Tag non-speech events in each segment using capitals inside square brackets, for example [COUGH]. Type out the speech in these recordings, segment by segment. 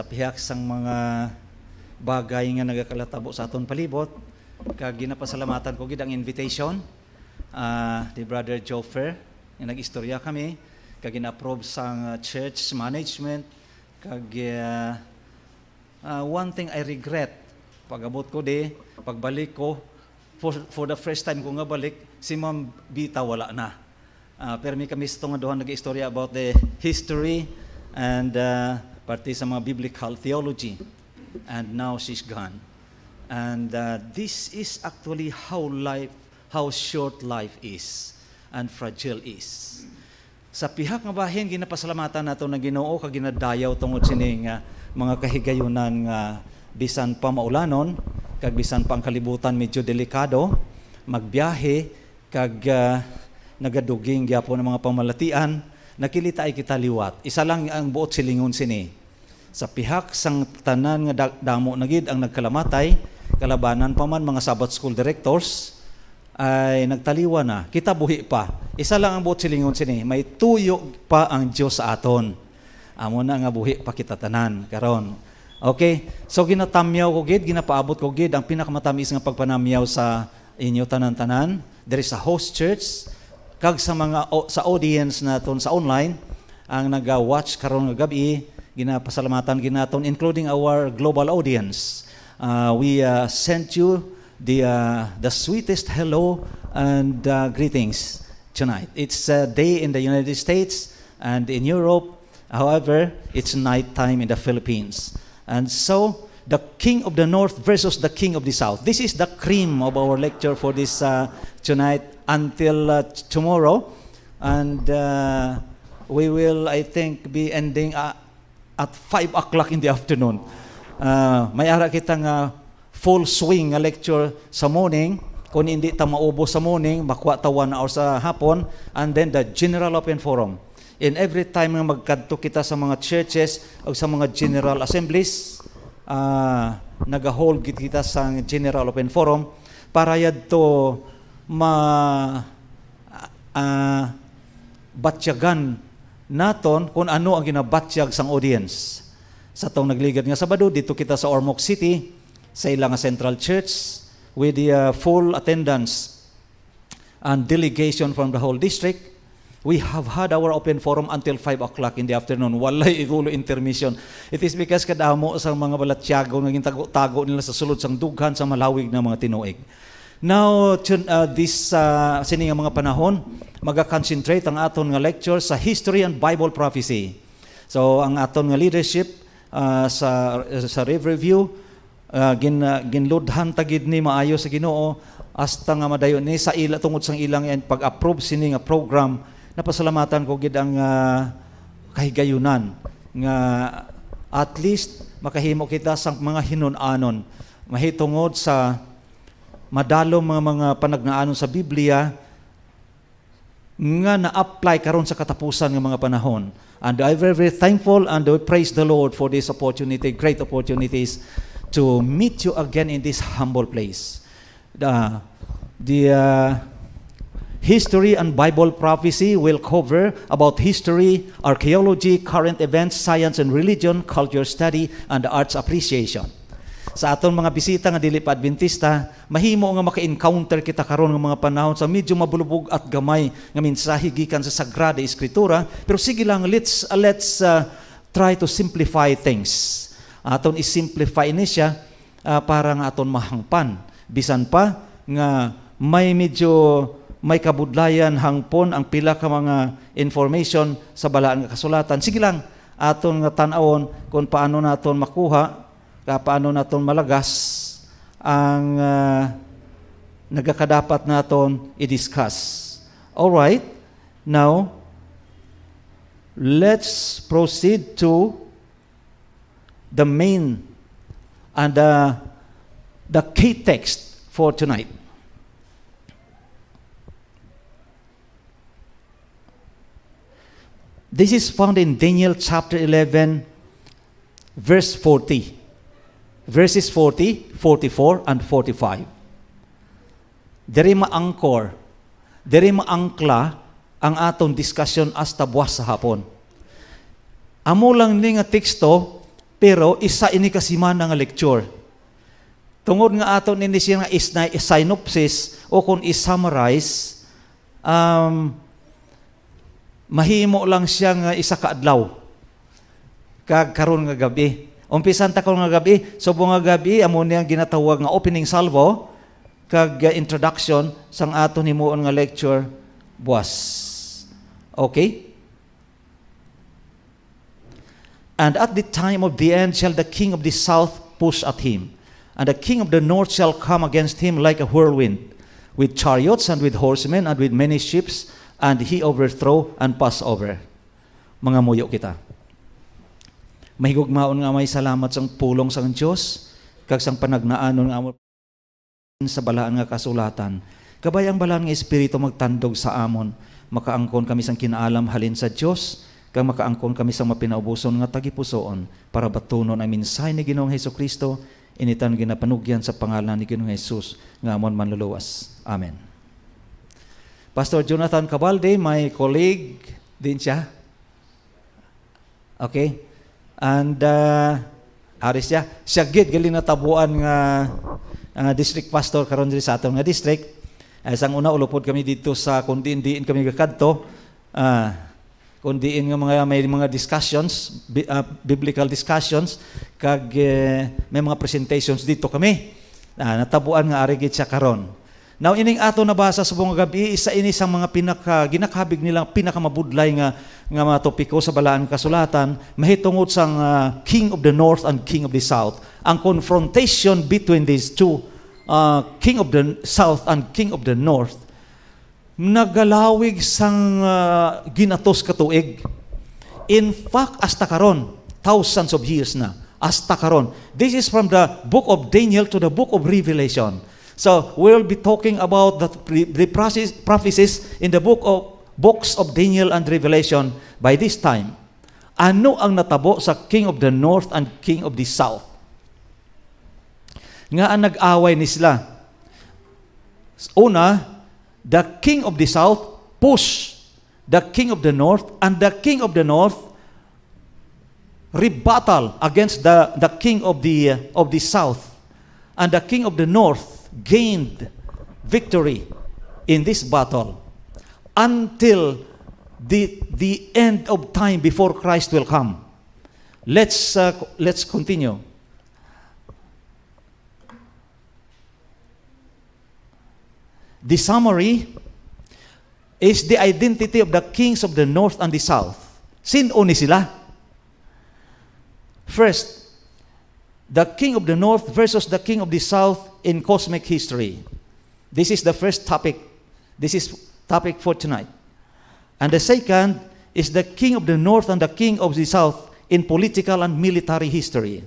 sa tapiak sang mga bagay nga nagakalatabo sa aton palibot kag ginapasalamatan ko gid ang invitation uh, ni Brother Joffer nga nagistorya kami kag gina-approve sang ah, church management kag uh, uh, one thing I regret pagabot ko di pagbalik ko for, for the first time ko nga balik si Ma'am Bita wala na uh, pero may kami sa nga duha nag-istorya about the history and uh, parte sa mga biblical theology. And now she's gone. And uh, this is actually how life, how short life is and fragile is. Sa pihak nga bahin, ginapasalamatan nato na ginoo kag ginadayaw tungod sining uh, mga kahigayunan nga uh, bisan pa maulanon, kag bisan pa ang kalibutan medyo delikado, magbiyahe kag uh, nagaduging gyapo ng mga pamalatian, nakilita ay kita liwat. Isa lang ang buot silingon sini sa pihak sang tanan nga damo na gid ang nagkalamatay kalabanan pa man mga Sabbath school directors ay nagtaliwa na kita buhi pa isa lang ang buot silingon sini may tuyo pa ang Dios sa aton amo na nga buhi pa kita tanan karon okay so ginatamyaw ko gid ginapaabot ko gid ang pinakamatamis nga pagpanamyaw sa inyo tanan-tanan there is a host church kag sa mga o, sa audience naton sa online ang naga-watch karon nga gabi ginapasalamatan ginaton, including our global audience. Uh, we uh, sent you the, uh, the sweetest hello and uh, greetings tonight. It's a day in the United States and in Europe. However, it's night time in the Philippines. And so, the king of the north versus the king of the south. This is the cream of our lecture for this uh, tonight until uh, tomorrow. And we will, I think, be ending uh, at 5 o'clock in the afternoon. Uh, may ara kita nga full swing nga lecture sa morning kung hindi ta maubo sa morning makuha ta 1 hour sa hapon and then the general open forum in every time nga magkadto kita sa mga churches o sa mga general assemblies uh, ah, nagahold kita sa general open forum para yadto ma uh, batyagan naton kung ano ang ginabatyag sang audience. Sa tong nagligad nga Sabado, dito kita sa Ormoc City, sa ilang Central Church, with the uh, full attendance and delegation from the whole district, We have had our open forum until 5 o'clock in the afternoon. Walay igulo intermission. It is because kadamo sa mga balatyago naging tago-tago nila sa sulod sang dughan sa malawig ng mga tinuig. Now, tun, uh, this uh, sini mga panahon, magka-concentrate ang aton nga lecture sa history and Bible prophecy. So, ang aton nga leadership uh, sa uh, sa review uh, gin uh, ginludhan tagid ni maayo sa Ginoo hasta nga madayon ni sa ila tungod sang ilang pag-approve sini nga program napasalamatan ko gid ang uh, kahigayunan nga at least makahimo kita sang mga hinun-anon mahitungod sa madalo mga mga panagnaanon sa Biblia nga na-apply karon sa katapusan ng mga panahon. And I'm very, very thankful and I praise the Lord for this opportunity, great opportunities to meet you again in this humble place. The, the uh, history and Bible prophecy will cover about history, archaeology, current events, science and religion, culture study, and arts appreciation sa aton mga bisita nga dili pa Adventista, mahimo nga maka-encounter kita karon nga mga panahon sa medyo mabulubog at gamay nga mensahe gikan sa Sagrada Escritura, pero sige lang let's uh, let's uh, try to simplify things. Aton i-simplify ni siya uh, para nga aton mahangpan. Bisan pa nga may medyo may kabudlayan hangpon ang pila ka mga information sa balaan nga kasulatan. Sige lang aton nga tan-awon kung paano naton makuha kapano ah, naton malagas ang uh, ah, nagakadapat naton i-discuss. All right. Now, let's proceed to the main and the, ah, the key text for tonight. This is found in Daniel chapter 11, verse 40 verses 40, 44, and 45. Diri maangkor, diri angkla ang atong diskusyon hasta buwas sa hapon. Amo lang ni nga teksto, pero isa ini kasimana nga lecture. Tungod nga aton ini siya nga is synopsis o kung is-summarize, um, mahimo lang siya nga isa kaadlaw kag karon nga gabi Umpisanta ko nga gabi, so nga gabi, amo niyang ginatawag nga opening salvo, kag uh, introduction sang aton himuon nga lecture buwas. Okay? And at the time of the end shall the king of the south push at him, and the king of the north shall come against him like a whirlwind, with chariots and with horsemen and with many ships, and he overthrow and pass over. Mga muyo kita mahigugmaon nga may salamat sang pulong sang Dios kag sang panagnaanon nga amon sa balaan nga kasulatan. Kabay ang balaan nga espiritu magtandog sa amon, makaangkon kami sang kinaalam halin sa Dios kag makaangkon kami sang mapinaubuson nga tagipusoon para batunon ang minsay ni Ginoong Hesus Kristo initan ginapanugyan sa pangalan ni Ginoong Hesus nga amon manluluwas. Amen. Pastor Jonathan Cabalde, my colleague din siya. Okay? And uh, aris siya, siya gid gali natabuan nga uh, district pastor karon diri sa atong nga district. Uh, sang una ulupod kami dito sa kundi indiin kami gakadto. Uh, ah, kundiin nga mga may mga discussions, bi, uh, biblical discussions kag uh, may mga presentations dito kami. Uh, natabuan nga ari gid siya karon. Now ining ato nabasa sa buong gabi isa ini sang mga pinaka ginakabig nilang pinakamabudlay nga nga mga topiko sa balaan kasulatan mahitungod sang uh, King of the North and King of the South. Ang confrontation between these two uh, King of the South and King of the North nagalawig sang uh, ginatos katuig. In fact, hasta karon, thousands of years na, hasta karon. This is from the book of Daniel to the book of Revelation So we'll be talking about the, the prophecies in the book of books of Daniel and Revelation by this time. Ano ang natabo sa King of the North and King of the South? Nga ang nag-away ni sila. Una, the King of the South push the King of the North and the King of the North rebuttal against the, the King of the, of the South and the King of the North gained victory in this battle until the, the end of time before Christ will come. Let's, uh, let's continue. The summary is the identity of the kings of the north and the south. Sino ni sila? First, the king of the north versus the king of the south in cosmic history. This is the first topic. This is topic for tonight. And the second is the king of the north and the king of the south in political and military history.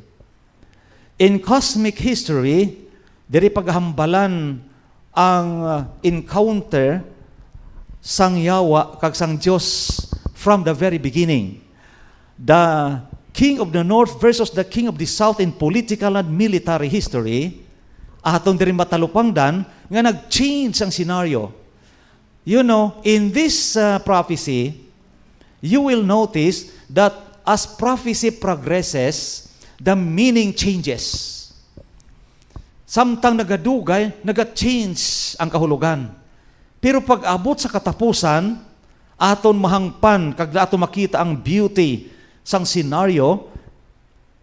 In cosmic history, diri paghambalan ang uh, encounter sang yawa kag sang Dios from the very beginning. The king of the north versus the king of the south in political and military history, atong diri matalupangdan nga nag-change ang scenario. You know, in this uh, prophecy, you will notice that as prophecy progresses, the meaning changes. Samtang nagadugay, naga-change ang kahulugan. Pero pag abot sa katapusan, aton mahangpan kag aton makita ang beauty sang senaryo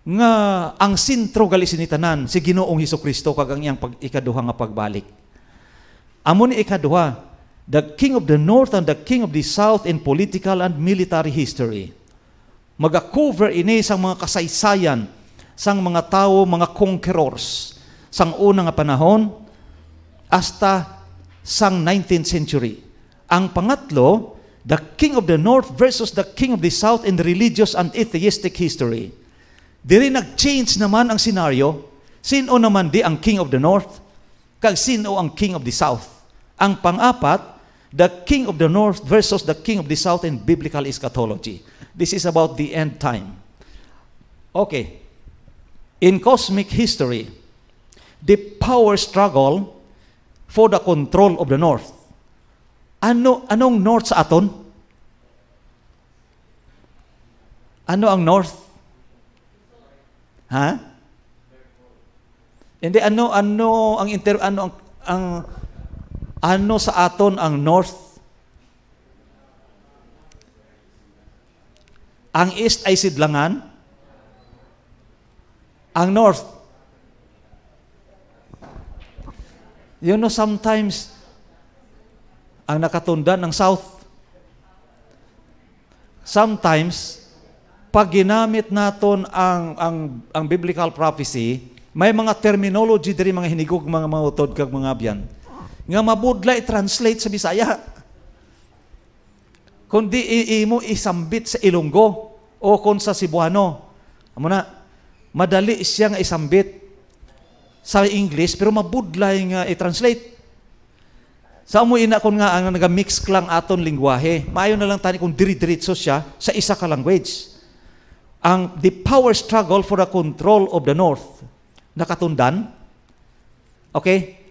nga ang sentro gali sinitanan si Ginoong Hesus Kristo kag ang iyang pag ikaduha nga pagbalik. Amo ni ikaduha, the king of the north and the king of the south in political and military history. Maga-cover ini sang mga kasaysayan sang mga tao, mga conquerors sang una nga panahon hasta sang 19th century. Ang pangatlo, the king of the north versus the king of the south in the religious and atheistic history. Diri nag-change naman ang scenario. Sino naman di ang king of the north? Kag sino ang king of the south? Ang pang-apat, the king of the north versus the king of the south in biblical eschatology. This is about the end time. Okay. In cosmic history, the power struggle for the control of the north ano, anong north sa aton? Ano ang north? Ha? Hindi ano ano ang inter ano ang, ang ano sa aton ang north? Ang east ay sidlangan. Ang north. You know sometimes ang nakatunda ng south. Sometimes, pag ginamit naton ang, ang, ang biblical prophecy, may mga terminology diri mga hinigog mga mautod kag mga abyan nga mabudla i-translate sa Bisaya. Kundi imo isambit sa Ilonggo o kon sa Cebuano. Amo na, madali siyang isambit sa English pero mabudlay nga i-translate. Sa amoy ina kon nga ang nagamix lang aton lingwahe. Maayo na lang tani kung diri-diritso siya sa isa ka language. Ang the power struggle for the control of the north nakatundan. Okay?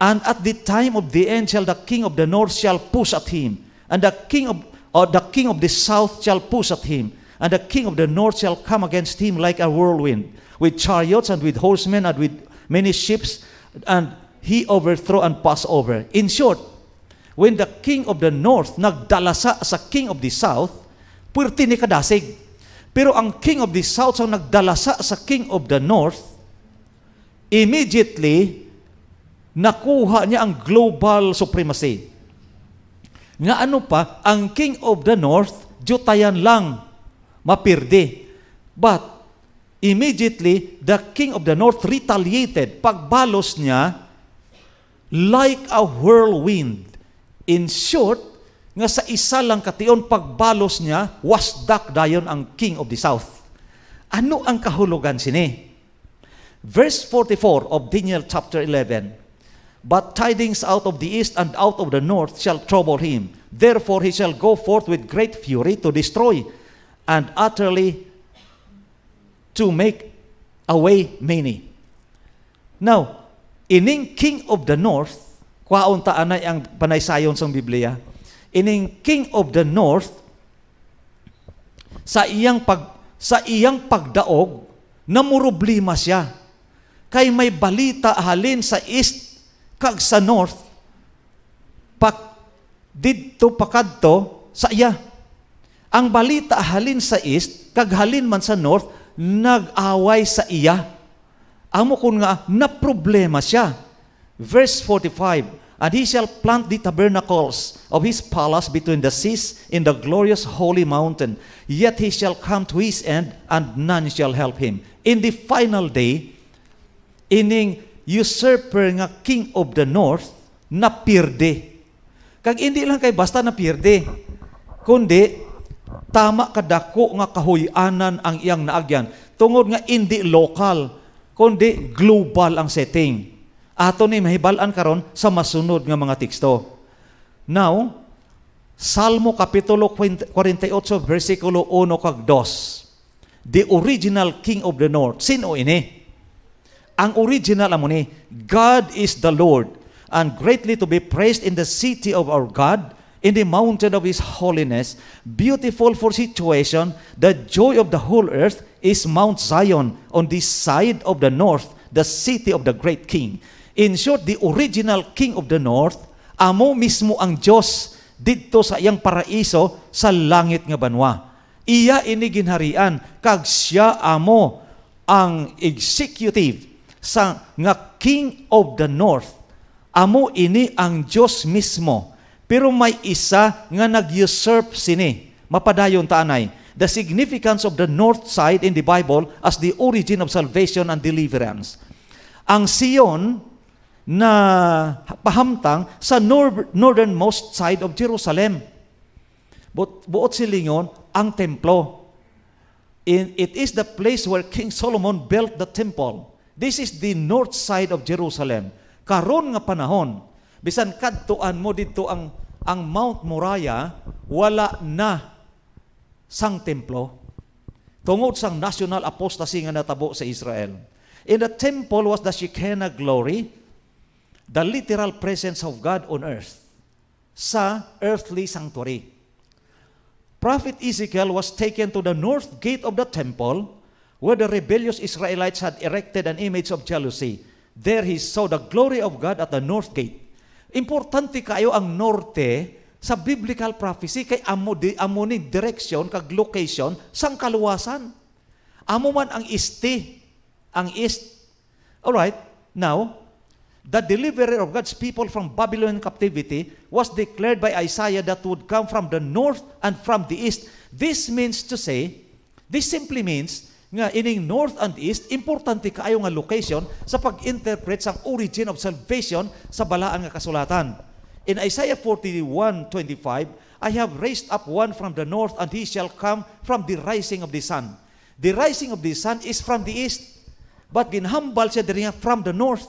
And at the time of the end shall the king of the north shall push at him, and the king of or the king of the south shall push at him, and the king of the north shall come against him like a whirlwind, with chariots and with horsemen and with many ships, and he overthrew and passed over. In short, when the king of the north nagdalasa sa, king of the south, puwerte ni kadasig. Pero ang king of the south ang nagdalasa sa, king of the north, immediately, nakuha niya ang global supremacy. Nga ano pa, ang king of the north, jutayan lang, mapirde. But, immediately, the king of the north retaliated. Pagbalos niya, like a whirlwind. In short, nga sa isa lang kation pagbalos niya, wasdak dayon ang king of the south. Ano ang kahulugan sini? Verse 44 of Daniel chapter 11, But tidings out of the east and out of the north shall trouble him. Therefore he shall go forth with great fury to destroy and utterly to make away many. Now, Ining king of the north, kwaon anay ang panaysayon sa Biblia, ining king of the north, sa iyang pag sa iyang pagdaog namuroblima siya kay may balita halin sa east kag sa north pak didto pakadto sa iya ang balita halin sa east kag halin man sa north nag-away sa iya Amo kun nga na problema siya. Verse 45. And he shall plant the tabernacles of his palace between the seas in the glorious holy mountain. Yet he shall come to his end, and none shall help him. In the final day, ining usurper nga king of the north, na pirde. Kag hindi lang kay basta na pirde, kundi tama kadako nga kahuyanan ang iyang naagyan. Tungod nga hindi local kundi global ang setting. Ato ni mahibalan karon sa masunod nga mga teksto. Now, Salmo kapitulo 48 versikulo 1 kag 2. The original king of the north. Sino ini? Ang original amo ni, God is the Lord and greatly to be praised in the city of our God in the mountain of his holiness, beautiful for situation, the joy of the whole earth is Mount Zion on the side of the north, the city of the great king. In short, the original king of the north, amo mismo ang Diyos dito sa iyang paraiso sa langit nga banwa. Iya ini ginharian kag siya amo ang executive sa nga king of the north. Amo ini ang Diyos mismo pero may isa nga nag-usurp sini. Mapadayon taanay. The significance of the north side in the Bible as the origin of salvation and deliverance. Ang Sion na pahamtang sa nor- northernmost side of Jerusalem. But buot silingon ang templo. In, it is the place where King Solomon built the temple. This is the north side of Jerusalem. Karon nga panahon, bisan kadtuan mo dito ang ang Mount Moriah wala na sang templo tungod sang national apostasy nga natabo sa Israel. In the temple was the Shekinah glory, the literal presence of God on earth sa earthly sanctuary. Prophet Ezekiel was taken to the north gate of the temple where the rebellious Israelites had erected an image of jealousy. There he saw the glory of God at the north gate. Importante kayo ang norte sa biblical prophecy kay amo di amo ni direction kag location sang kaluwasan. Amo man ang isti, ang east. All right. Now, the delivery of God's people from Babylonian captivity was declared by Isaiah that would come from the north and from the east. This means to say, this simply means nga ining north and east importante kaayo nga location sa pag-interpret sa origin of salvation sa balaan nga kasulatan. In Isaiah 41:25, I have raised up one from the north and he shall come from the rising of the sun. The rising of the sun is from the east, but ginhambal siya diri from the north.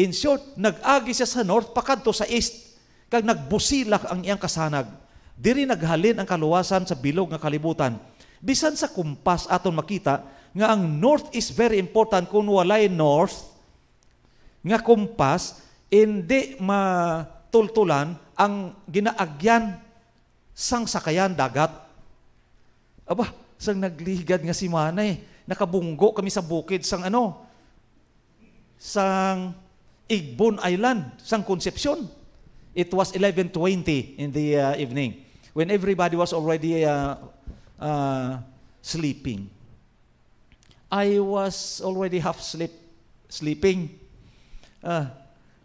In short, nag-agi siya sa north pakadto sa east kag nagbusilak ang iyang kasanag. Diri naghalin ang kaluwasan sa bilog nga kalibutan Bisan sa kumpas aton makita nga ang north is very important kung walay north nga kumpas hindi matultulan ang ginaagyan sang sakayan dagat. Aba, sang nagligad nga si Manay, nakabunggo kami sa bukid sang ano? Sang Igbon Island, sang Concepcion. It was 11:20 in the uh, evening when everybody was already uh, uh, sleeping. I was already half sleep, sleeping uh,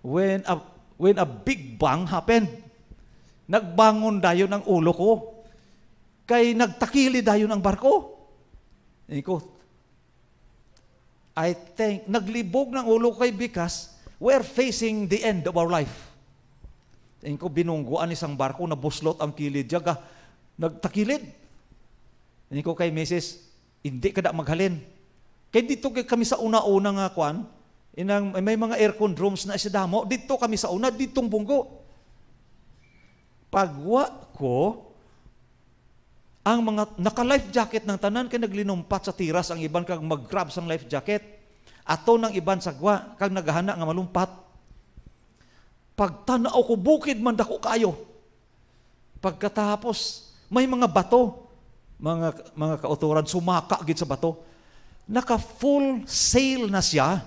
when, a, when a big bang happened. Nagbangon dayon ang ulo ko. Kay nagtakili dayon ang barko. Iko, I think, naglibog ng ulo kay Bikas, we're facing the end of our life. Tingin binungguan isang barko na buslot ang kilid. Diyaga, nagtakilid. Hindi ko kay Mrs., hindi kada maghalin. Kay dito kay kami sa una-una nga kwan, inang, may mga aircon rooms na sa damo, dito kami sa una, ditong bunggo. Pagwa ko, ang mga naka-life jacket ng tanan kay naglinumpat sa tiras ang iban kag mag-grab sang life jacket. Ato ng iban sagwa kag nagahana nga malumpat. Pagtanaw ko bukid man dako kayo. Pagkatapos may mga bato mga mga kauturan sumaka gid sa bato. Naka full sail na siya.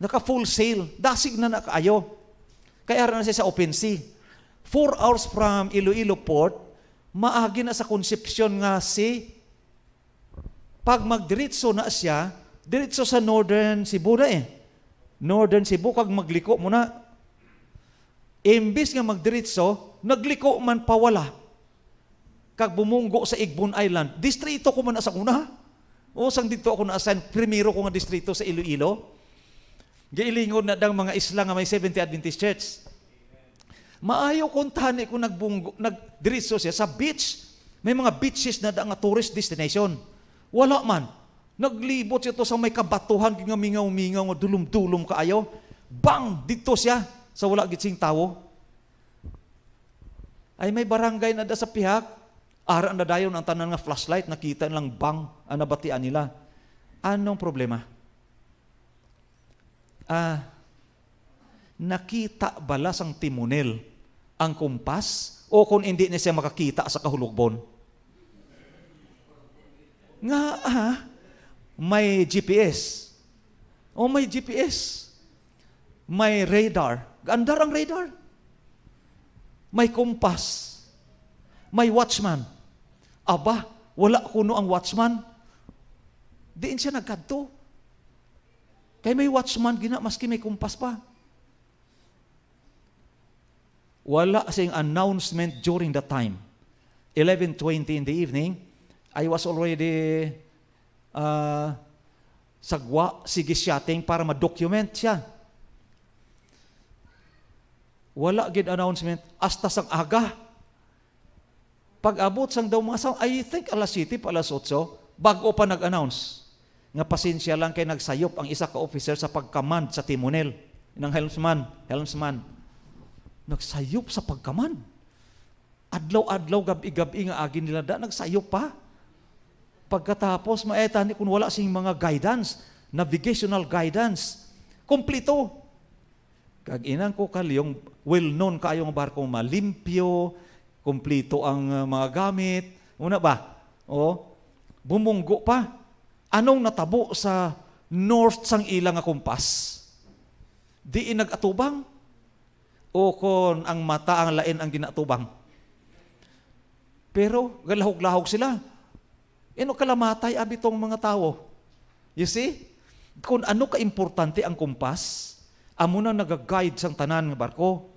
Naka full sail. Dasig na nakaayo. Kaya na siya sa open sea. Four hours from Iloilo Port, maagi na sa Concepcion nga si pag magdiritso na siya, diritso sa northern Cebu na eh. Northern Cebu, kag magliko muna. Imbis nga magdiritso, nagliko man pawala kag bumunggo sa Igbon Island, distrito ko man asang una. O sang dito ako na-assign, primero ko nga distrito sa Iloilo. Giilingon na dang mga isla nga may 70 Adventist Church. Maayo kung tani ko nagbunggo, nagdiritso siya sa beach. May mga beaches na dang tourist destination. Wala man. Naglibot siya to sa may kabatuhan, nga mingaw-mingaw, nga dulum-dulum kaayo. Bang! Dito siya sa wala gitsing tao. Ay may barangay na da sa pihak Ara na dayon ang tanan nga flashlight, nakita lang bang ang ah, nabatian nila. Anong problema? Ah, nakita bala sang timonel ang kumpas o kung hindi niya siya makakita sa kahulugbon? Nga, ah, may GPS. O may GPS. May radar. Andar ang radar. May kumpas. May watchman Aba, wala kuno ang watchman. Diin siya nagkadto. Kay may watchman gina maski may kumpas pa. Wala siyang announcement during the time. 11:20 in the evening, I was already uh, sagwa sige sigisyating para ma-document siya. Wala gid announcement hasta sang aga pag-abot sang Dawmasaw, I think alas city pa alas 8, bago pa nag-announce. Nga pasensya lang kay nagsayop ang isa ka officer sa pagkamand sa timonel ng helmsman. Helmsman. Nagsayop sa pagkamand. Adlaw-adlaw, gabi-gabi nga agin nila da, nagsayop pa. Pagkatapos, maeta ni kung wala sing mga guidance, navigational guidance, kumplito. Kag inang ko kalyong well-known kayong barko malimpyo, Kumplito ang ah, mga gamit. Una ba? O, bumunggo pa. Anong natabo sa north sang ilang nga kumpas? Di inagatubang? O kon ang mata ang lain ang ginatubang? Pero galahog-lahog sila. Ano e, kalamatay abitong mga tao. You see? Kung ano ka-importante ang kumpas, amo na nag-guide sang tanan nga barko,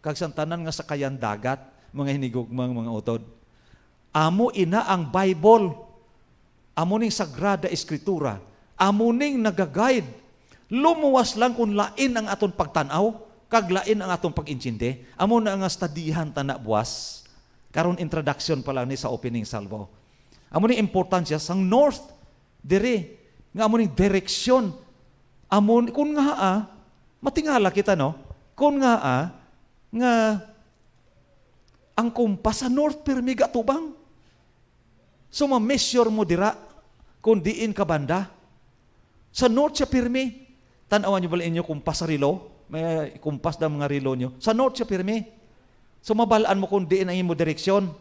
kag sang tanan nga sakayan dagat mga hinigugmang mga utod. Amo ina ang Bible. Amo ning Sagrada Escritura. Amo ning nagagaid. Lumuwas lang kung lain ang aton pagtanaw, kag lain ang aton pag-intindi. Amo na nga studyhan tana buwas. Karon introduction pala ni sa opening salvo. Amo ning importansya sang north dire nga amo ning direksyon. Amo kun nga ah, matingala kita no. Kun nga ah, nga ang kumpas sa north permiga tubang. So ma-measure mo dira kung diin ka banda. Sa north siya pirmi. Tanawan niyo bala inyo kumpas sa rilo. May kumpas na mga rilo niyo. Sa north siya pirmi. So mabalaan mo kung diin ang imo direksyon.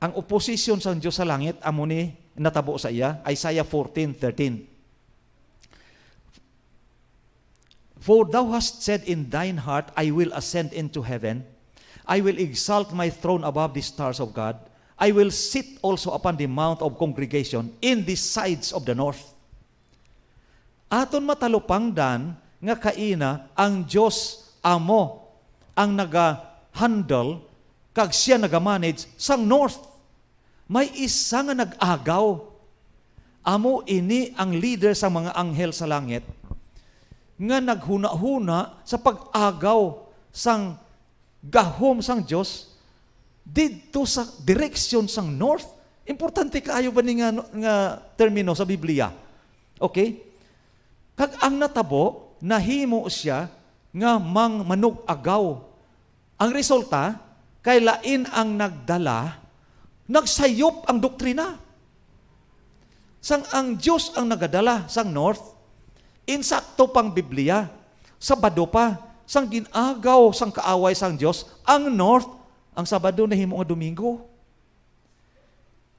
Ang oposisyon sa Diyos sa langit, amo ni natabo sa iya, Isaiah 14:13. For thou hast said in thine heart, I will ascend into heaven. I will exalt my throne above the stars of God. I will sit also upon the mount of congregation in the sides of the north. Aton matalupangdan nga kaina ang Dios amo ang naga-handle kag siya naga-manage sang north. May isa nga nag-agaw. Amo ini ang leader sa mga anghel sa langit nga naghuna-huna sa pag-agaw sang gahom sang Dios didto sa direksyon sang north. Importante kaayo ba ni nga, nga termino sa Biblia? Okay? Kag ang natabo, nahimo siya nga mang manug-agaw. Ang resulta, kay lain ang nagdala, nagsayop ang doktrina. Sang ang Dios ang nagadala sang north, Insakto pang Biblia. sa bado pa, sang ginagaw, sang kaaway sang Dios, ang north, ang Sabado na himo nga Domingo.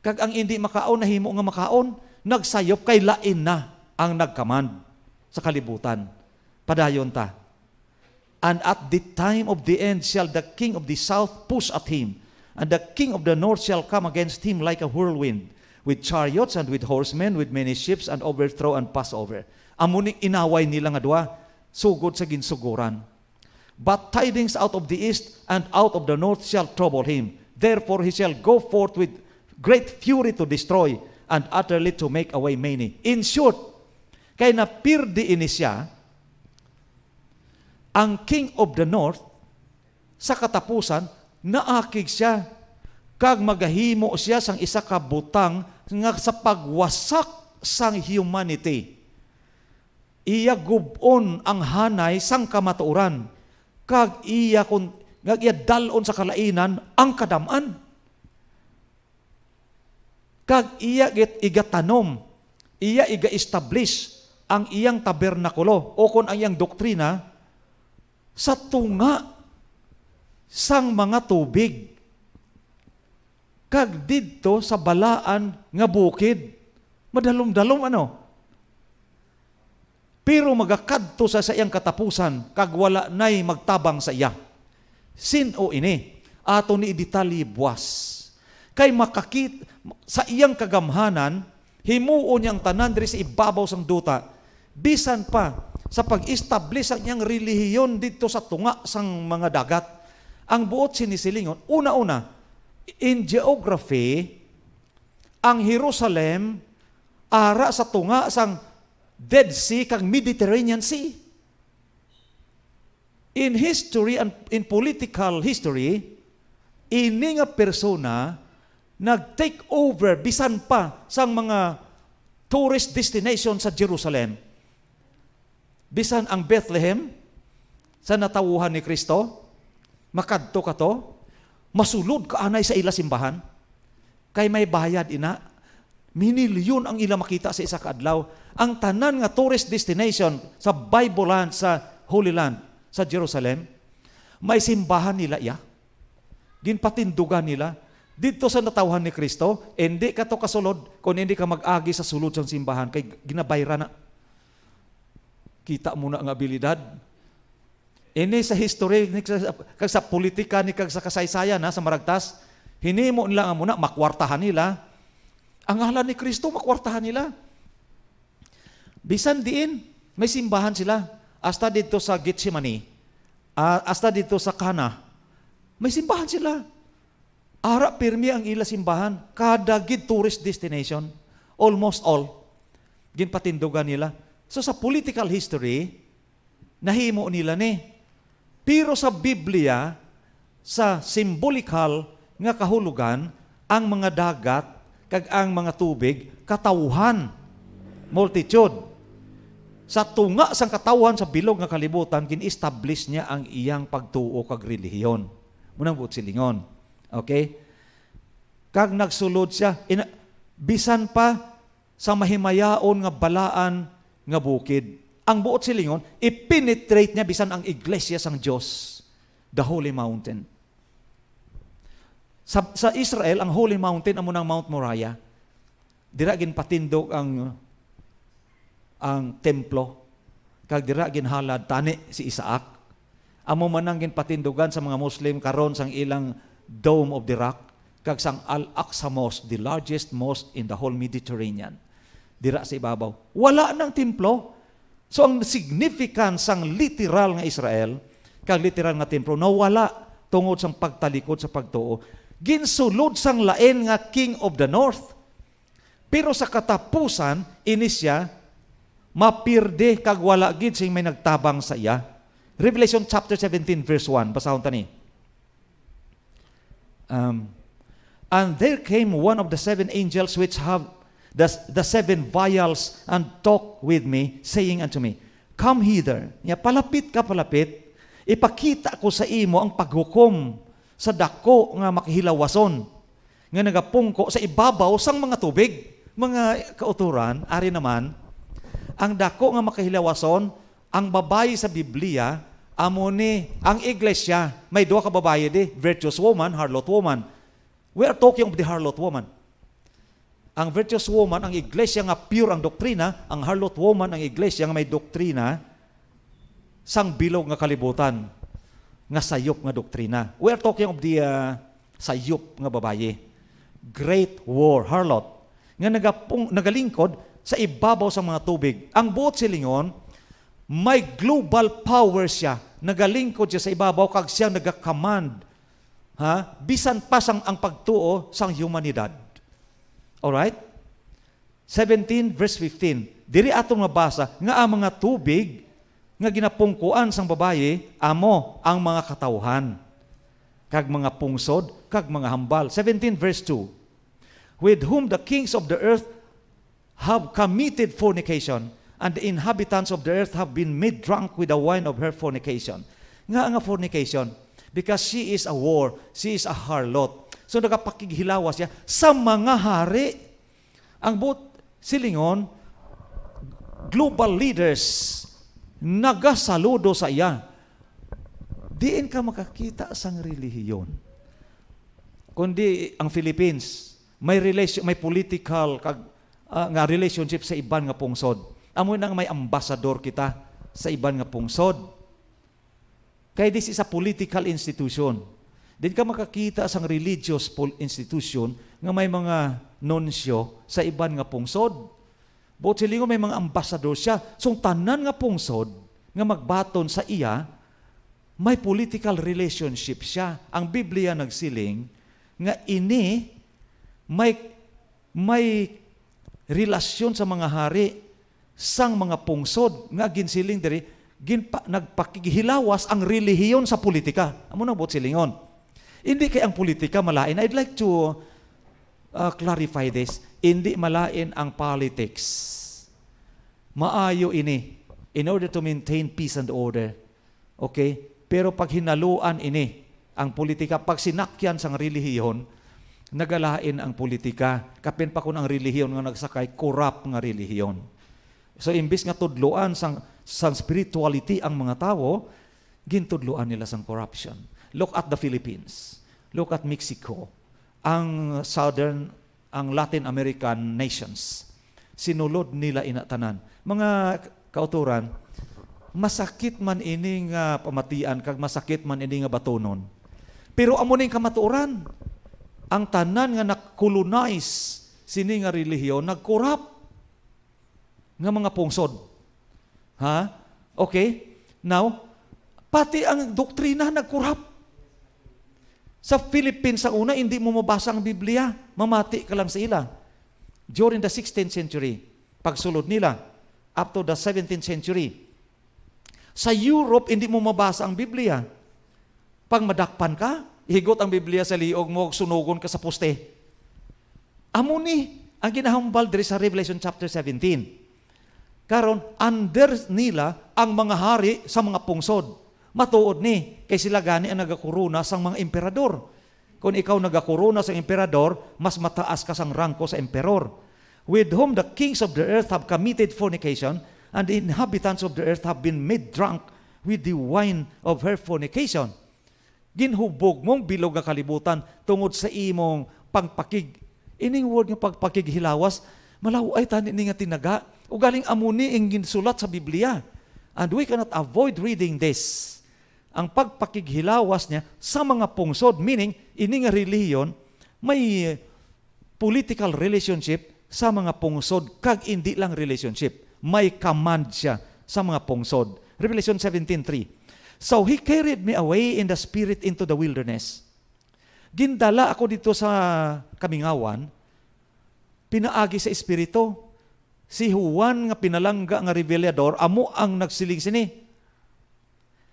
Kag ang hindi makaon na himo nga makaon, nagsayop kay lain na ang nagkaman sa kalibutan. Padayon ta. And at the time of the end shall the king of the south push at him, and the king of the north shall come against him like a whirlwind, with chariots and with horsemen, with many ships, and overthrow and pass over. Amuning inaway nila nga duwa, sugod sa ginsuguran. But tidings out of the east and out of the north shall trouble him. Therefore he shall go forth with great fury to destroy and utterly to make away many. In short, kay na napirdi ini siya, ang king of the north, sa katapusan, naakig siya. Kag magahimo siya sang isa ka butang nga sa pagwasak sang humanity iya gubon ang hanay sang kamatuoran kag iya kun kag iya dalon sa kalainan ang kadaman kag iya get igatanom iya iga establish ang iyang tabernakulo o kon ang iyang doktrina sa tunga sang mga tubig kag didto sa balaan nga bukid madalom-dalom ano pero magakadto sa sayang katapusan, kag wala nay magtabang sa iya. Sin o ini, ato ni detalye buwas. Kay makakit sa iyang kagamhanan, himuon niyang tanan sa ibabaw sang duta. Bisan pa sa pag-establish sa niyang relihiyon dito sa tunga sang mga dagat. Ang buot sinisilingon, una-una, in geography, ang Jerusalem ara sa tunga sang Dead Sea kang Mediterranean Sea. In history and in political history, ini nga persona nag-take over bisan pa sang mga tourist destination sa Jerusalem. Bisan ang Bethlehem sa natawuhan ni Kristo, makadto ka to, masulod ka anay sa ila simbahan, kay may bayad ina Minilyon ang ila makita sa isa kaadlaw. Ang tanan nga tourist destination sa Bible Land, sa Holy Land, sa Jerusalem, may simbahan nila iya. Ginpatindugan nila. Dito sa natawhan ni Kristo, hindi ka to kasulod kung hindi ka mag-agi sa sulod sa simbahan kay ginabayra na. Kita mo na ang abilidad. Ini sa history, ni kag sa politika, ni kag sa kasaysayan, ha, sa maragtas, hinimo nila nga muna, makwartahan nila, ang hala ni Kristo, makwartahan nila. Bisan diin, may simbahan sila. Hasta dito sa Gethsemane, uh, dito sa Kana, may simbahan sila. Ara pirmi ang ila simbahan. Kada gid tourist destination, almost all, ginpatindugan nila. So sa political history, nahimo nila ni. Pero sa Biblia, sa symbolical nga kahulugan, ang mga dagat kag ang mga tubig katawhan multitude sa tunga sang katawhan sa bilog nga kalibutan gin-establish niya ang iyang pagtuo kag relihiyon munang buot silingon okay kag nagsulod siya ina, bisan pa sa mahimayaon nga balaan nga bukid ang buot silingon ipenetrate niya bisan ang iglesia sang Dios the holy mountain sa, sa Israel, ang holy mountain amo ng Mount Moriah. Dira gin patindog ang ang templo kag dira gin halad tani si Isaac. Amo man ang patindugan sa mga Muslim karon sang ilang Dome of the Rock kag sang Al-Aqsa Mosque, the largest mosque in the whole Mediterranean. Dira sa ibabaw. Wala nang templo. So ang significance sang literal nga Israel, kag literal nga templo nawala tungod sa pagtalikod sa pagtuo ginsulod sang lain nga king of the north. Pero sa katapusan, ini siya, mapirde kag wala gid sing may nagtabang sa iya. Revelation chapter 17 verse 1, basahon tani. Um, and there came one of the seven angels which have the, the seven vials and talk with me, saying unto me, Come hither. Niya, palapit ka palapit, ipakita ko sa imo ang paghukom sa dako nga makihilawason nga nagapungko sa ibabaw sang mga tubig. Mga kauturan, ari naman, ang dako nga makahilawason ang babae sa Biblia amo ni ang iglesia may duha ka babaye di virtuous woman harlot woman we are talking of the harlot woman ang virtuous woman ang iglesia nga pure ang doktrina ang harlot woman ang iglesia nga may doktrina sang bilog nga kalibutan nga sayop nga doktrina. We are talking of the uh, sayop nga babaye. Great war, harlot, nga nagapung, nagalingkod sa ibabaw sa mga tubig. Ang buot silingon, may global power siya. Nagalingkod siya sa ibabaw kag siya nagakamand. Ha? Bisan pa sang ang pagtuo sang humanidad. Alright? 17 verse 15. Diri atong mabasa nga ang mga tubig nga ginapungkuan sang babaye amo ang mga katauhan kag mga pungsod kag mga hambal 17 verse 2 with whom the kings of the earth have committed fornication and the inhabitants of the earth have been made drunk with the wine of her fornication nga nga fornication because she is a whore she is a harlot so nagapakighilawas siya sa mga hari ang buot silingon global leaders nagasaludo sa iya. Diin ka makakita sang relihiyon. Kundi ang Philippines, may relation, may political kag, uh, nga relationship sa iban nga pungsod. Amo nang may ambassador kita sa iban nga pungsod. Kay this is a political institution. Din ka makakita sang religious institution nga may mga nonsyo sa iban nga pungsod. Botselingo may mga ambasador siya. So tanan nga pungsod nga magbaton sa iya, may political relationship siya. Ang Biblia nagsiling nga ini may may relasyon sa mga hari sang mga pungsod nga ginsiling diri ginpa, nagpakigihilawas ang relihiyon sa politika. Amo na buot silingon. Hindi kay ang politika malain. I'd like to uh, clarify this hindi malain ang politics. Maayo ini in order to maintain peace and order. Okay? Pero pag hinaluan ini ang politika, pag sinakyan sang relihiyon, nagalain ang politika. Kapin pa kun ang relihiyon nga nagsakay, corrupt nga relihiyon. So imbis nga tudloan sang, sang spirituality ang mga tao, gintudloan nila sang corruption. Look at the Philippines. Look at Mexico. Ang southern ang Latin American nations. Sinulod nila inatanan. Mga kauturan, masakit man ini nga pamatian kag masakit man ini nga batonon. Pero amo ning kamatuoran, ang tanan nga nakolonize sini nga relihiyon nagkorap nga mga pungsod. Ha? Okay? Now, pati ang doktrina nagkorap. Sa Philippines sa una, hindi mo mabasa ang Biblia. Mamati ka lang sa ila. During the 16th century, pagsulod nila, up to the 17th century. Sa Europe, hindi mo mabasa ang Biblia. Pag madakpan ka, higot ang Biblia sa liog mo, sunugon ka sa poste. Amo ni ang ginahambal diri sa Revelation chapter 17. Karon under nila ang mga hari sa mga pungsod matuod ni kay sila gani ang nagakuruna sang mga emperador. Kung ikaw nagakuruna sang emperador, mas mataas ka sang rangko sa emperor. With whom the kings of the earth have committed fornication, and the inhabitants of the earth have been made drunk with the wine of her fornication. Ginhubog mong bilog ang kalibutan tungod sa imong pangpakig. Ining word nga pagpakighilawas, malaw ay tani ni nga tinaga. O galing amuni ang ginsulat sa Biblia. And we cannot avoid reading this ang pagpakighilawas niya sa mga pungsod. Meaning, ining reliyon, may political relationship sa mga pungsod, kag hindi lang relationship. May command siya sa mga pungsod. Revelation 17.3 So he carried me away in the spirit into the wilderness. Gindala ako dito sa Kamingawan, pinaagi sa espiritu. Si Juan nga pinalangga nga revelador, amo ang nagsiling sini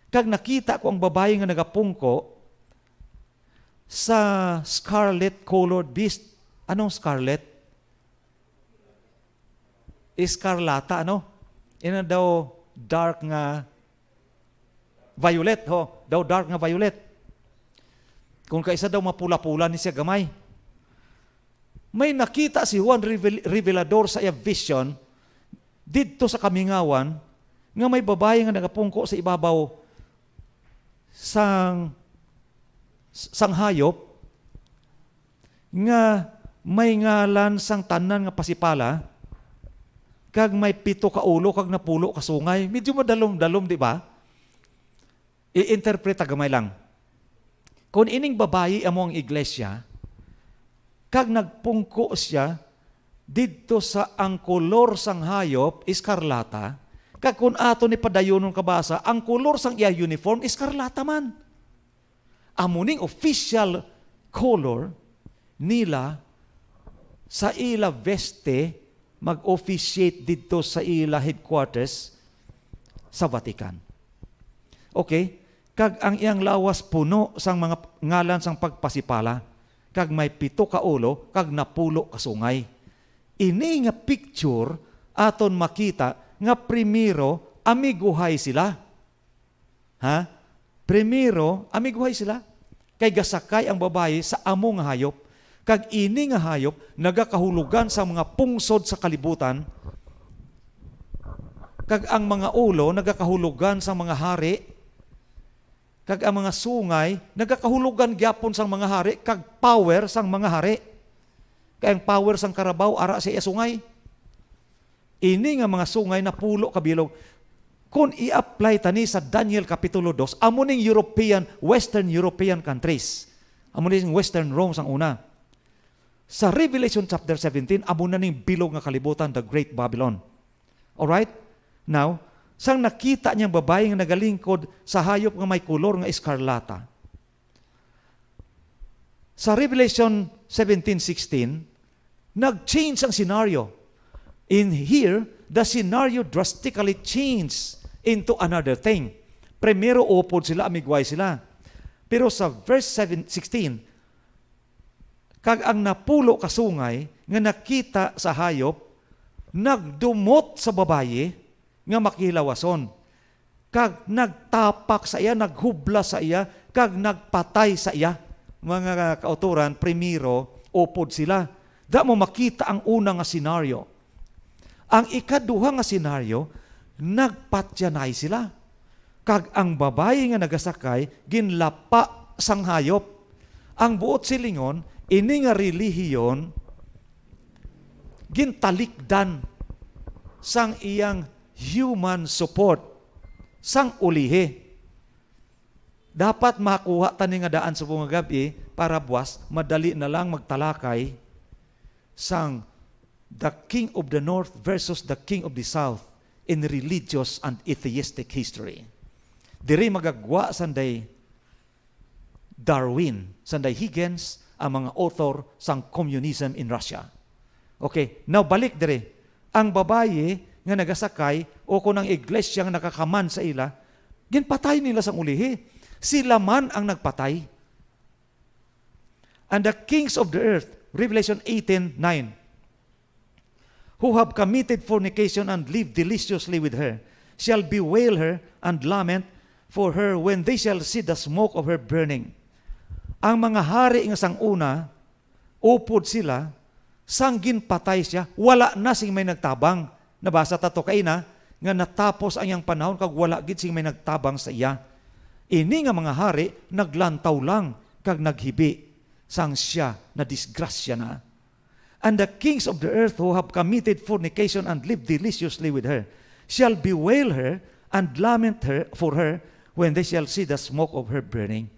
Kag nakita ko ang babae nga nagapungko sa scarlet colored beast. Anong scarlet? Escarlata, ano? Ina daw dark nga violet, ho? Daw dark nga violet. Kung kaisa daw mapula-pula ni siya gamay. May nakita si Juan Revelador sa iya vision didto sa kamingawan nga may babae nga nagapungko sa ibabaw sang sang hayop nga may ngalan sang tanan nga pasipala kag may pito ka ulo kag napulo ka sungay medyo madalom-dalom di ba iinterpreta gamay lang kun ining babayi amo ang iglesia kag nagpungko siya didto sa ang kolor sang hayop iskarlata Kag kun ato ni padayonon kabasa, ang kolor sang iya uniform iskarlata man. Amuning official color nila sa ila veste mag-officiate dito sa ila headquarters sa Vatican. Okay? Kag ang iyang lawas puno sang mga ngalan sang pagpasipala, kag may pito ka ulo, kag napulo ka sungay. Ini nga picture aton makita nga primero amiguhay sila. Ha? Primero amiguhay sila. Kay gasakay ang babae sa amo nga hayop, kag ini nga hayop nagakahulugan sa mga pungsod sa kalibutan, kag ang mga ulo nagakahulugan sa mga hari, kag ang mga sungay nagakahulugan gyapon sang mga hari kag power sang mga hari. Kay ang power sang karabaw ara sa iya sungay Ini nga mga sungay na pulo kabilog. Kung i-apply tani sa Daniel Kapitulo 2, amo ning European, Western European countries. Amo ning Western Rome ang una. Sa Revelation chapter 17, amo na ning bilog nga kalibutan, the Great Babylon. Alright? Now, sang nakita niyang babae nga nagalingkod sa hayop nga may kulor nga eskarlata. Sa Revelation 17:16, nag-change ang scenario. In here, the scenario drastically changed into another thing. Primero upod sila, amigway sila. Pero sa verse 7, 16, kag ang napulo kasungay nga nakita sa hayop, nagdumot sa babaye nga makilawason. Kag nagtapak sa iya, naghubla sa iya, kag nagpatay sa iya. Mga kauturan, primero, upod sila. Da mo makita ang unang nga scenario. Ang ikaduha nga senaryo, nagpatyanay sila. Kag ang babae nga nagasakay, ginlapa sang hayop. Ang buot silingon, ini nga relihiyon, gintalikdan sang iyang human support, sang ulihe. Dapat makuha tani nga daan sa bunga gabi para buwas, madali na lang magtalakay sang the king of the north versus the king of the south in religious and atheistic history. Dire magagwa sanday Darwin, sanday Higgins, ang mga author sang communism in Russia. Okay, now balik dire. Ang babaye nga nagasakay o kung ang iglesia nga nakakaman sa ila, ginpatay nila sang ulihi. Sila man ang nagpatay. And the kings of the earth, Revelation 18:9 who have committed fornication and live deliciously with her, shall bewail her and lament for her when they shall see the smoke of her burning. Ang mga hari ng sanguna, upod sila, sanggin patay siya, wala na sing may nagtabang. Nabasa tato kay na, nga natapos ang iyang panahon kag wala gid sing may nagtabang sa iya. Ini nga mga hari naglantaw lang kag naghibi sang siya na disgrasya na and the kings of the earth who have committed fornication and lived deliciously with her shall bewail her and lament her for her when they shall see the smoke of her burning.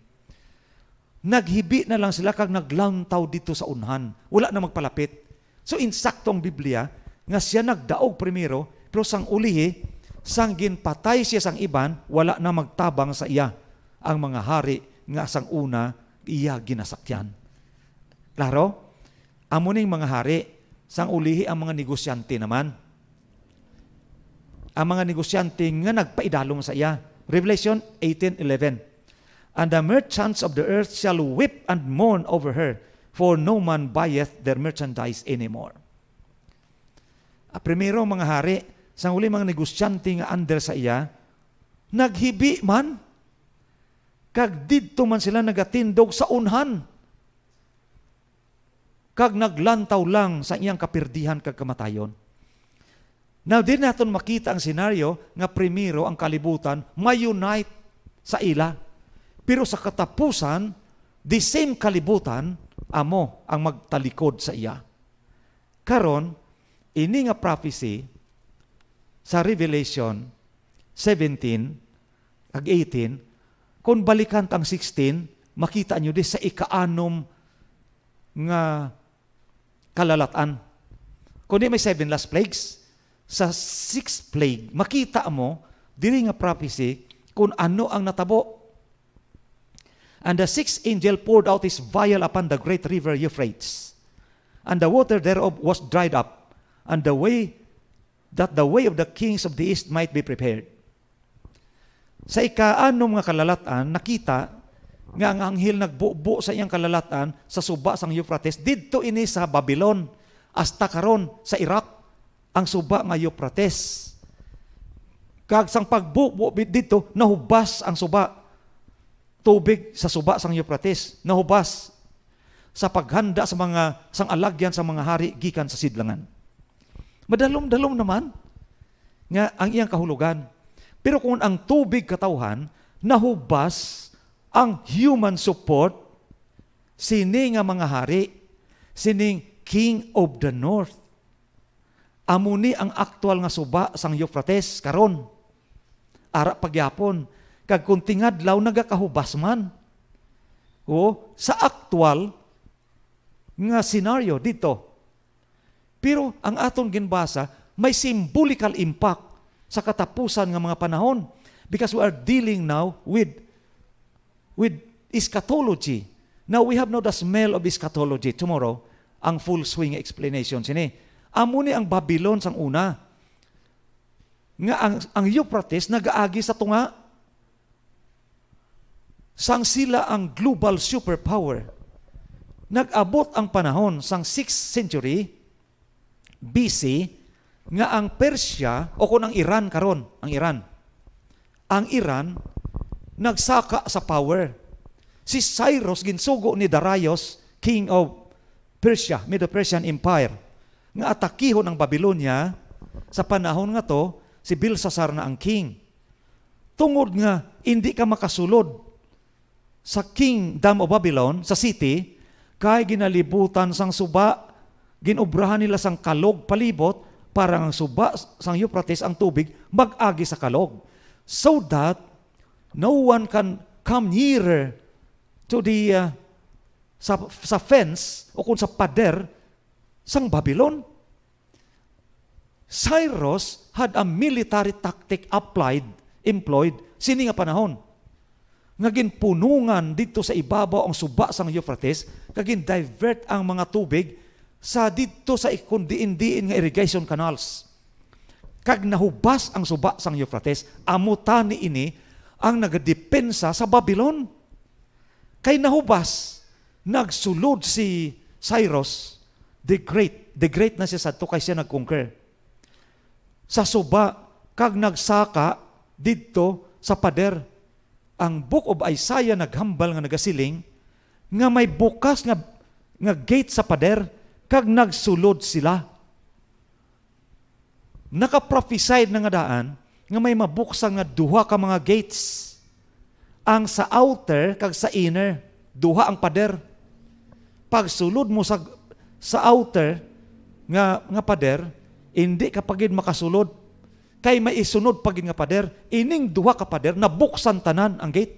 Naghibi na lang sila kag naglantaw dito sa unhan. Wala na magpalapit. So insakto ang Biblia nga siya nagdaog primero pero sang ulihi sang ginpatay siya sang iban wala na magtabang sa iya ang mga hari nga sang una iya ginasakyan. Klaro? Amo ning mga hari, sang ulihi ang mga negosyante naman. Ang mga negosyante nga nagpaidalom sa iya. Revelation 18.11 And the merchants of the earth shall weep and mourn over her, for no man buyeth their merchandise anymore. A ah, primero mga hari, sang uli mga negosyante nga under sa iya, naghibi man, kag didto man sila nagatindog sa unhan kag naglantaw lang sa iyang kapirdihan kag kamatayon. Now, di naton makita ang senaryo nga primero ang kalibutan may unite sa ila. Pero sa katapusan, the same kalibutan amo ang magtalikod sa iya. Karon, ini nga prophecy sa Revelation 17 ag 18 kung balikan tang 16 makita nyo di sa ikaanom nga kalalatan. Kundi may seven last plagues. Sa sixth plague, makita mo, diri nga prophecy, kung ano ang natabo. And the sixth angel poured out his vial upon the great river Euphrates. And the water thereof was dried up, and the way that the way of the kings of the east might be prepared. Sa ika-anom nga kalalatan, nakita nga ang anghel nagbubo sa iyang kalalatan sa suba sang Euphrates didto ini sa Babylon hasta karon sa Iraq ang suba nga Euphrates kag sang pagbubo didto nahubas ang suba tubig sa suba sang Euphrates nahubas sa paghanda sa mga sang alagyan sa mga hari gikan sa sidlangan madalom-dalom naman nga ang iyang kahulugan pero kung ang tubig katawhan nahubas ang human support sini nga mga hari, sining king of the north. Amuni ang aktual nga suba sang Euphrates karon. Ara pagyapon kag kung tingadlaw nagakahubas man. O sa aktual nga scenario dito. Pero ang aton ginbasa may symbolical impact sa katapusan ng mga panahon because we are dealing now with with eschatology. Now, we have now the smell of eschatology. Tomorrow, ang full swing explanation sini. Amo ang Babylon sang una. Nga ang, ang Euphrates nagaagi sa tunga. Sang sila ang global superpower. Nag-abot ang panahon sang 6th century BC nga ang Persia o kung ang Iran karon, ang Iran. Ang Iran nagsaka sa power. Si Cyrus, ginsugo ni Darius, king of Persia, medo Persian Empire, nga atakihon ng Babylonia, sa panahon nga to, si Belsasar na ang king. Tungod nga, hindi ka makasulod sa king Dam of Babylon, sa city, kay ginalibutan sang suba, ginobrahan nila sang kalog palibot, para ang suba sang Euphrates ang tubig, mag-agi sa kalog. So that, no one can come nearer to the uh, sa, sa fence o kung sa pader sang Babylon. Cyrus had a military tactic applied, employed, sini nga panahon. Ngagin punungan dito sa ibabaw ang suba sang Euphrates, kagin divert ang mga tubig sa dito sa ikundiin nga irrigation canals. Kag nahubas ang suba sang Euphrates, amutani ini ang nagadepensa sa Babylon. Kay nahubas, nagsulod si Cyrus the Great. The Great na siya sa to kay siya nagconquer. Sa suba, kag nagsaka didto sa pader. Ang Book of Isaiah naghambal nga nagasiling nga may bukas nga nga gate sa pader kag nagsulod sila. Nakaprophesied na nga daan nga may mabuksan nga duha ka mga gates. Ang sa outer kag sa inner, duha ang pader. Pagsulod mo sa sa outer nga nga pader, hindi ka pagid makasulod kay may maisunod pagin nga pader, ining duha ka pader nabuksan tanan ang gate.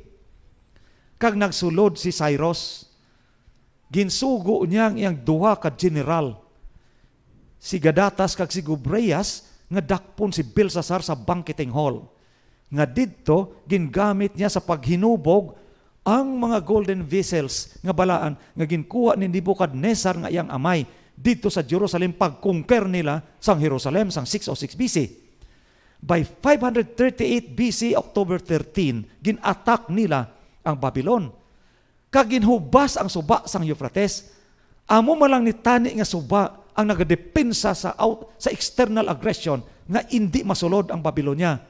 Kag nagsulod si Cyrus, ginsugo niya ang iyang duha ka general. Si Gadatas kag si Gubreyas nga dakpon si Belsasar sa banqueting hall. Nga dito, gingamit niya sa paghinubog ang mga golden vessels nga balaan nga ginkuha ni Nebuchadnezzar nga iyang amay dito sa Jerusalem pagkungker nila sang Jerusalem sang 606 BC. By 538 BC, October 13, ginatak nila ang Babylon. Kaginhubas ang suba sang Euphrates. Amo malang ni tani nga suba ang nagadepensa sa out, sa external aggression nga hindi masulod ang Babylonia.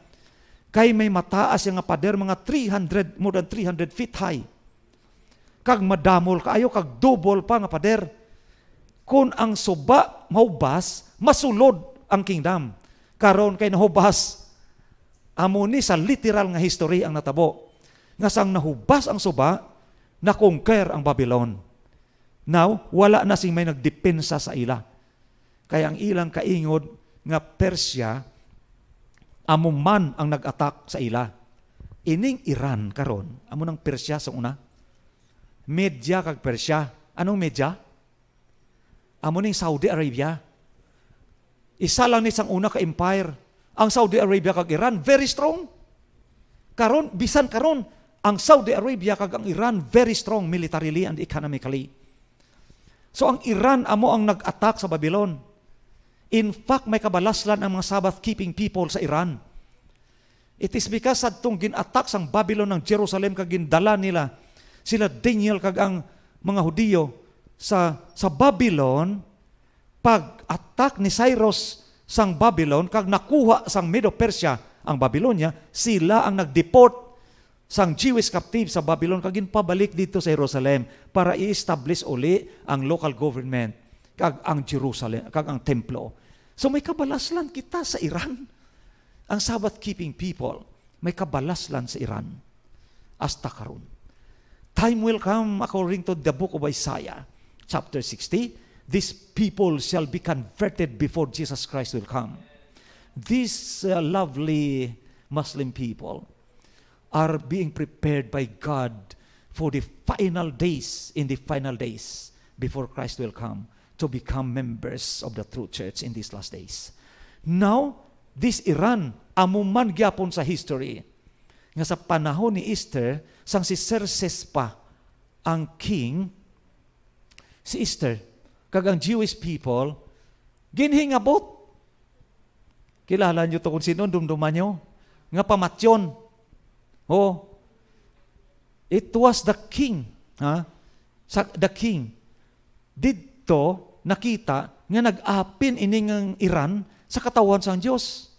Kay may mataas nga pader mga 300 more than 300 feet high. Kag madamol kaayo kag double pa nga pader. Kun ang suba maubas, masulod ang kingdom. Karon kay nahubas amo ni sa literal nga history ang natabo. Nga sang nahubas ang suba, na conquer ang Babylon. Now, wala na sing may nagdepensa sa ila. Kaya ang ilang kaingod nga Persya, amuman ang nag-attack sa ila. Ining Iran karon, amo ng Persia sa una. Media kag Persia. Anong media? Amo ning Saudi Arabia. Isa lang ni sang una ka empire. Ang Saudi Arabia kag Iran very strong. Karon bisan karon ang Saudi Arabia kag ang Iran very strong militarily and economically. So ang Iran amo ang nag-attack sa Babylon In fact, may kabalaslan ang mga Sabbath-keeping people sa Iran. It is because adtong ginatak sang Babylon ng Jerusalem kag gindala nila sila Daniel kag ang mga Hudiyo sa sa Babylon pag attack ni Cyrus sang Babylon kag nakuha sang Medo-Persia ang Babylonia sila ang nag-deport sang Jewish captive sa Babylon kag pabalik dito sa Jerusalem para i-establish uli ang local government kag ang Jerusalem kag ang templo So may kabalaslan kita sa Iran. Ang Sabbath-keeping people, may kabalaslan sa Iran. Hasta karon. Time will come according to the book of Isaiah, chapter 60. These people shall be converted before Jesus Christ will come. These uh, lovely Muslim people are being prepared by God for the final days, in the final days, before Christ will come to become members of the true church in these last days. Now, this Iran, amuman gyapon sa history, nga sa panahon ni Esther, sang si Xerxes pa ang king, si Esther, kagang Jewish people, ginhingabot. Kilala niyo to kung sino, dumduman nyo, nga pamatyon. Oh, it was the king, ha? Huh? the king did dito nakita nga nag-apin ining ang Iran sa katawan sang Dios.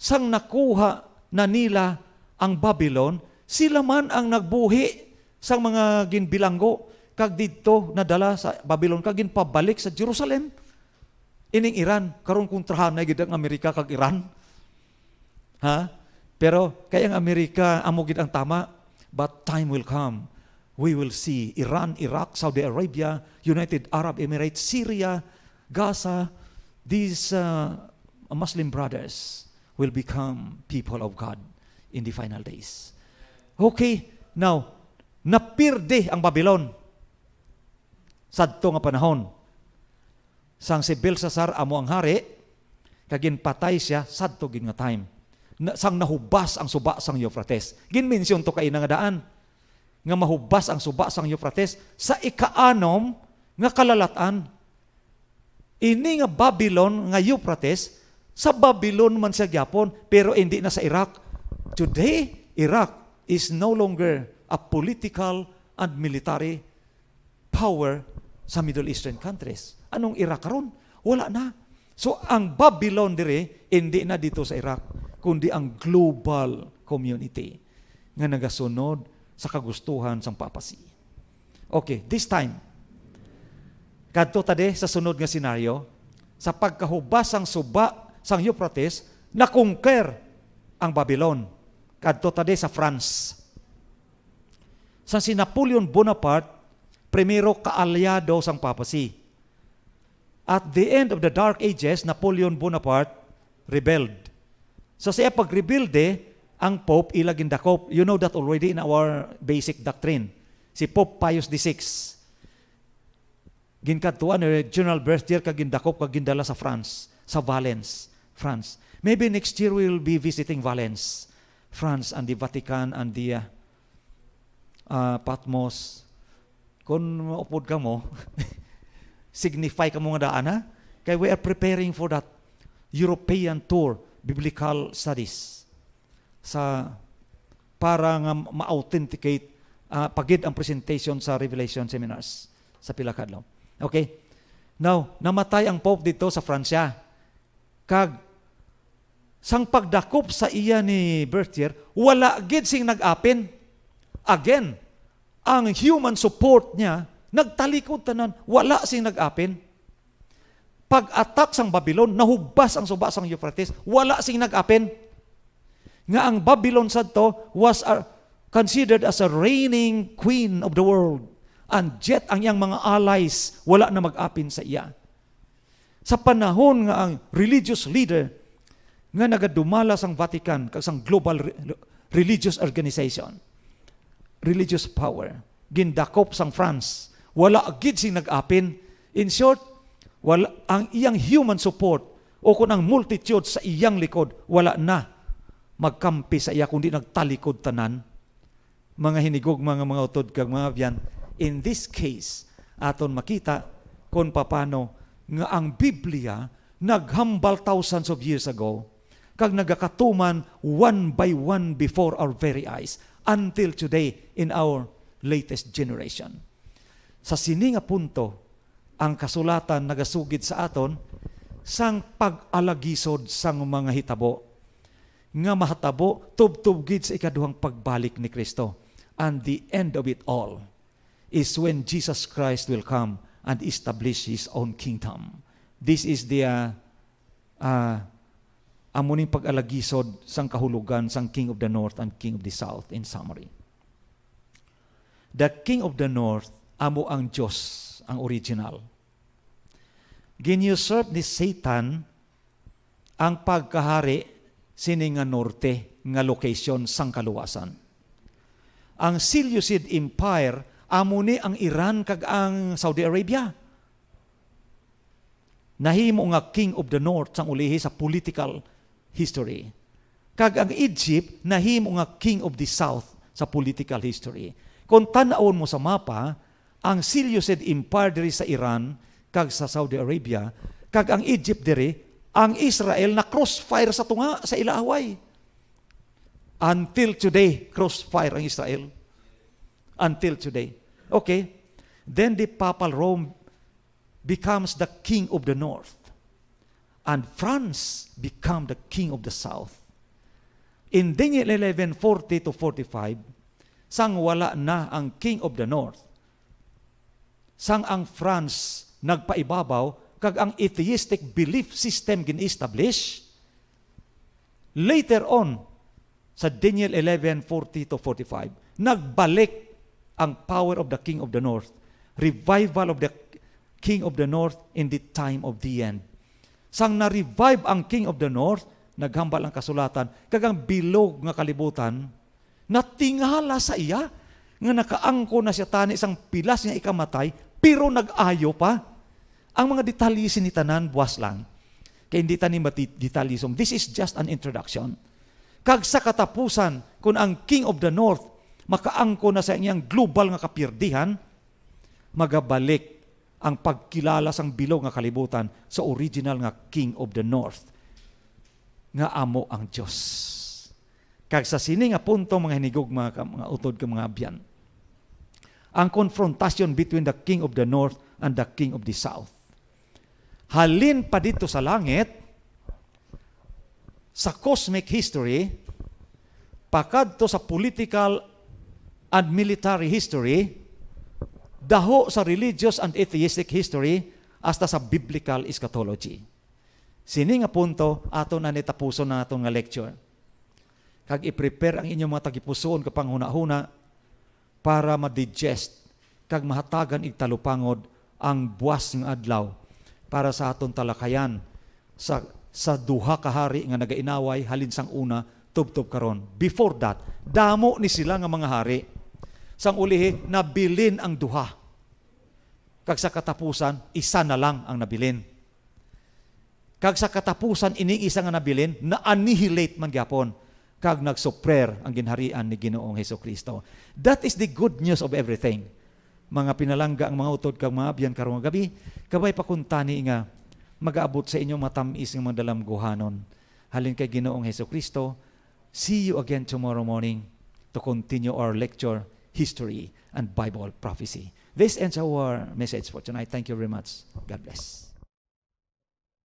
Sang nakuha na nila ang Babylon, sila man ang nagbuhi sang mga ginbilanggo kag didto nadala sa Babylon kag ginpabalik sa Jerusalem. Ining Iran karon kontrahan na gid ang Amerika kag Iran. Ha? Pero kay ang Amerika amo gid ang tama, but time will come we will see Iran, Iraq, Saudi Arabia, United Arab Emirates, Syria, Gaza, these uh, Muslim brothers will become people of God in the final days. Okay, now, napirde ang Babylon sadto nga panahon. Sang si Belsasar amo ang hari, kagin patay siya sadto gin nga time. Na, sang nahubas ang suba sang Euphrates. Gin to kay nga daan nga mahubas ang suba sang Euphrates sa ikaanom nga kalalatan. Ini nga Babylon nga Euphrates sa Babylon man sa gyapon pero hindi na sa Iraq. Today, Iraq is no longer a political and military power sa Middle Eastern countries. Anong Iraq karon? Wala na. So ang Babylon dire hindi na dito sa Iraq kundi ang global community nga nagasunod sa kagustuhan sang papasi. Okay, this time, kadto tadi sa sunod nga senaryo, sa pagkahubas ang suba sang Euphrates, nakungker ang Babylon. Kadto tadi sa France. Sa si Napoleon Bonaparte, primero kaalyado sang papasi. At the end of the Dark Ages, Napoleon Bonaparte rebelled. So siya pag-rebuild eh, ang Pope ilag in the Pope. You know that already in our basic doctrine. Si Pope Pius VI. Ginkadtuan, eh, General Berthier kag gindakop kag gindala sa France, sa Valence, France. Maybe next year we will be visiting Valence, France and the Vatican and the uh, uh Patmos. Kung upod ka mo, [LAUGHS] signify ka mo nga daan ha? Kaya we are preparing for that European tour, biblical studies sa para nga ma-authenticate uh, pagid ang presentation sa Revelation Seminars sa pila Okay? Now, namatay ang Pope dito sa Fransya. Kag sang pagdakop sa iya ni Bertier, wala gid sing nag-apin. Again, ang human support niya nagtalikod tanan, wala sing nag-apin. Pag-attack sang Babylon, nahugbas ang suba sang Euphrates, wala sing nag-apin nga ang Babylon to was a, considered as a reigning queen of the world. And yet ang iyang mga allies wala na mag-apin sa iya. Sa panahon nga ang religious leader nga nagadumala sang Vatican kag sang global re- religious organization, religious power, gindakop sang France, wala agid sing nag-apin. In short, wala ang iyang human support o kung ang multitude sa iyang likod wala na magkampi sa iya kundi nagtalikod tanan mga hinigog mga mga utod kag mga biyan in this case aton makita kon papano nga ang Biblia naghambal thousands of years ago kag nagakatuman one by one before our very eyes until today in our latest generation sa sini nga punto ang kasulatan nagasugid sa aton sang pag-alagisod sang mga hitabo nga mahatabo tubtub gid sa ikaduhang pagbalik ni Kristo. And the end of it all is when Jesus Christ will come and establish His own kingdom. This is the uh, uh, amuning pag-alagisod sang kahulugan sang King of the North and King of the South in summary. The King of the North amo ang Diyos, ang original. Ginusurp ni Satan ang pagkahari sini nga norte nga location sang kaluwasan. Ang Seleucid Empire amo ang Iran kag ang Saudi Arabia. Nahimo nga King of the North sang ulihi sa political history. Kag ang Egypt nahimo nga King of the South sa political history. Kung tanawon mo sa mapa, ang Seleucid Empire diri sa Iran kag sa Saudi Arabia, kag ang Egypt diri ang Israel na crossfire sa tunga sa ilaway. Until today, crossfire ang Israel. Until today. Okay. Then the Papal Rome becomes the king of the north. And France become the king of the south. In Daniel 11:40 to 45, sang wala na ang king of the north. Sang ang France nagpaibabaw kag ang atheistic belief system gin-establish, later on, sa Daniel 11:40 to 45, nagbalik ang power of the king of the north, revival of the king of the north in the time of the end. Sang na-revive ang king of the north, naghambal ang kasulatan, kagang bilog nga kalibutan, natingala sa iya, nga nakaangko na siya tani isang pilas nga ikamatay, pero nag-ayo pa. Ang mga detalye Tanan, buwas lang. Kaya hindi tanim detalism. This is just an introduction. Kag sa katapusan, kung ang King of the North makaangko na sa inyang global nga kapirdihan, magabalik ang pagkilala sang bilog nga kalibutan sa original nga King of the North nga amo ang Dios. Kag sa sini nga punto mga hinigog mga, mga utod ka mga abyan. Ang confrontation between the King of the North and the King of the South halin pa dito sa langit, sa cosmic history, pakadto sa political and military history, daho sa religious and atheistic history, hasta sa biblical eschatology. Sini nga punto, ato na nitapuso na ato nga lecture. Kag i-prepare ang inyong mga tagipusoon kapang huna-huna para ma-digest kag mahatagan igtalupangod ang buwas ng adlaw para sa aton talakayan sa sa duha ka hari nga nagainaway halin sang una tubtob karon before that damo ni sila nga mga hari sang ulihi nabilin ang duha kag sa katapusan isa na lang ang nabilin kag sa katapusan ining isa nga nabilin na annihilate man gyapon kag nagsuprayer ang ginharian ni Ginoong Heso Kristo that is the good news of everything mga pinalangga ang mga utod kang maabiyan karong gabi, kabay pakuntani nga mag-aabot sa inyo matamis ng madalamguhanon. Halin kay Ginoong Heso Kristo, see you again tomorrow morning to continue our lecture, History and Bible Prophecy. This ends our message for tonight. Thank you very much. God bless.